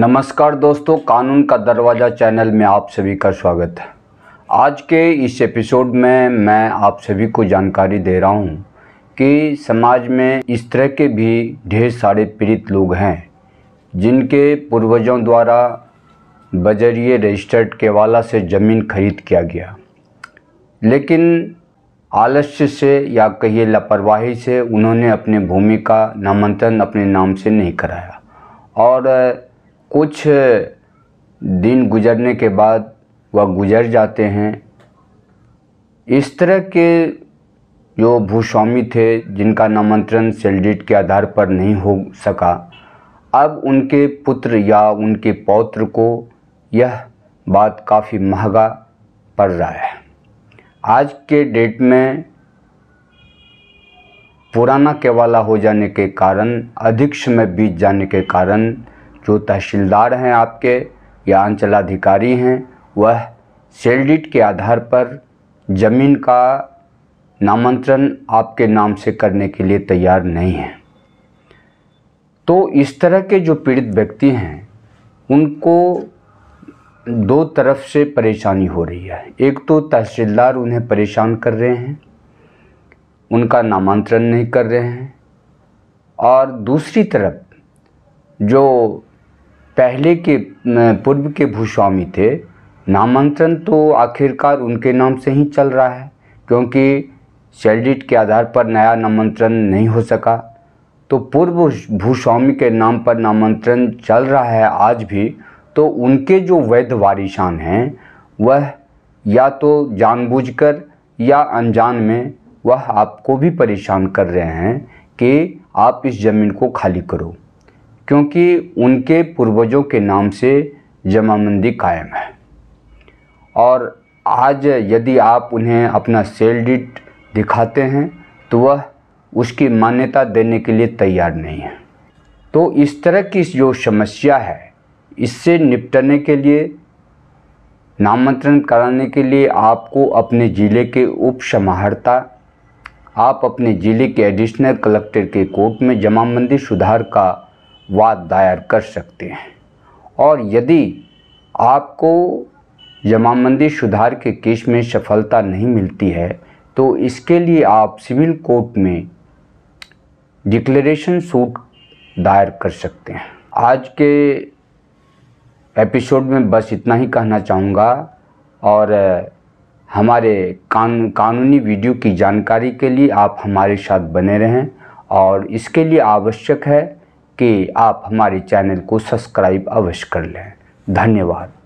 नमस्कार दोस्तों कानून का दरवाज़ा चैनल में आप सभी का स्वागत है आज के इस एपिसोड में मैं आप सभी को जानकारी दे रहा हूँ कि समाज में इस तरह के भी ढेर सारे पीड़ित लोग हैं जिनके पूर्वजों द्वारा बजरिए रजिस्टर्ड केवाला से ज़मीन खरीद किया गया लेकिन आलस्य से या कहिए लापरवाही से उन्होंने अपनी भूमि का नामांतरण अपने नाम से नहीं कराया और कुछ दिन गुजरने के बाद वह गुजर जाते हैं इस तरह के जो भूस्वामी थे जिनका नामांतरण सेलडेट के आधार पर नहीं हो सका अब उनके पुत्र या उनके पौत्र को यह बात काफ़ी महंगा पड़ रहा है आज के डेट में पुराना केवाला हो जाने के कारण अधिक समय बीत जाने के कारण जो तहसीलदार हैं आपके या अंचलाधिकारी हैं वह सेलडिट के आधार पर ज़मीन का नामांतरण आपके नाम से करने के लिए तैयार नहीं है तो इस तरह के जो पीड़ित व्यक्ति हैं उनको दो तरफ से परेशानी हो रही है एक तो तहसीलदार उन्हें परेशान कर रहे हैं उनका नामांतरण नहीं कर रहे हैं और दूसरी तरफ जो पहले के पूर्व के भूस्वामी थे नामांतरण तो आखिरकार उनके नाम से ही चल रहा है क्योंकि क्रेडिट के आधार पर नया नामांतरण नहीं हो सका तो पूर्व भूस्वामी के नाम पर नामांतरण चल रहा है आज भी तो उनके जो वैध वारिशान हैं वह या तो जानबूझकर या अनजान में वह आपको भी परेशान कर रहे हैं कि आप इस ज़मीन को खाली करो क्योंकि उनके पूर्वजों के नाम से मंदी कायम है और आज यदि आप उन्हें अपना सेल डिट दिखाते हैं तो वह उसकी मान्यता देने के लिए तैयार नहीं है तो इस तरह की जो समस्या है इससे निपटने के लिए नामांतरण कराने के लिए आपको अपने ज़िले के उप समाहर्ता आप अपने ज़िले के एडिशनल कलेक्टर के कोर्ट में जमाबंदी सुधार का वाद दायर कर सकते हैं और यदि आपको जमाबंदी सुधार के केस में सफलता नहीं मिलती है तो इसके लिए आप सिविल कोर्ट में डिक्लेरेशन सूट दायर कर सकते हैं आज के एपिसोड में बस इतना ही कहना चाहूँगा और हमारे कान कानूनी वीडियो की जानकारी के लिए आप हमारे साथ बने रहें और इसके लिए आवश्यक है कि आप हमारे चैनल को सब्सक्राइब अवश्य कर लें धन्यवाद